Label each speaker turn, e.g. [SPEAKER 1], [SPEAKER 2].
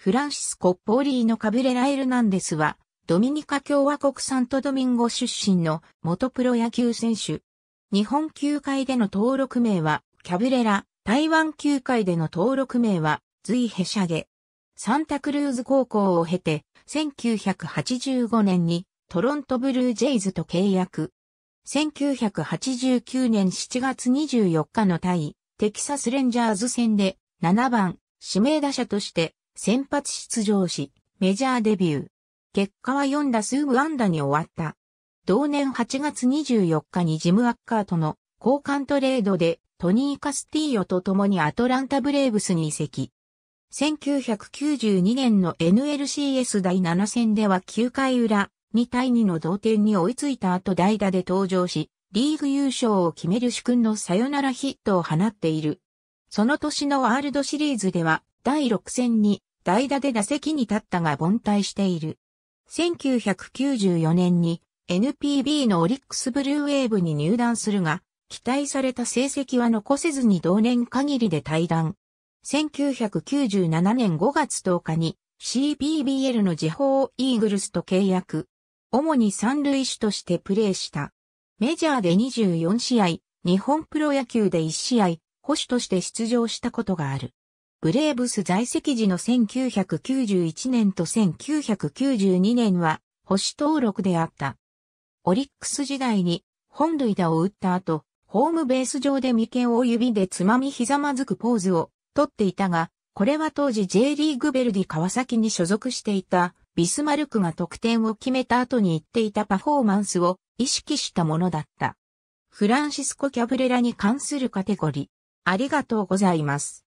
[SPEAKER 1] フラ
[SPEAKER 2] ンシスコ・ポーリーのカブレラ・エルナンデスは、ドミニカ共和国サントドミンゴ出身の元プロ野球選手。日本球界での登録名は、キャブレラ、台湾球界での登録名は、ズイヘシャゲ。サンタクルーズ高校を経て、1985年にトロントブルージェイズと契約。1989年7月24日の対テキサスレンジャーズ戦で7番指名打者として先発出場し、メジャーデビュー。結果は4打数無安打に終わった。同年8月24日にジム・アッカーとの交換トレードでトニー・カスティーヨと共にアトランタ・ブレーブスに移籍。1992年の NLCS 第7戦では9回裏、2対2の同点に追いついた後代打で登場し、リーグ優勝を決める主君のサヨナラヒットを放っている。その年のワールドシリーズでは、第6戦に代打で打席に立ったが凡退している。1994年に NPB のオリックスブルーウェーブに入団するが、期待された成績は残せずに同年限りで退団。1997年5月10日に CPBL の時報イーグルスと契約。主に三塁手としてプレーした。メジャーで24試合、日本プロ野球で1試合、保守として出場したことがある。ブレーブス在籍時の1991年と1992年は保守登録であった。オリックス時代に本塁打を打った後、ホームベース上で眉間を指でつまみひざまずくポーズをとっていたが、これは当時 J リーグベルディ川崎に所属していたビスマルクが得点を決めた後に言っていたパフォーマンスを意識したものだった。フランシスコ・キャブレラに関するカテゴリー。
[SPEAKER 1] ありがとうございます。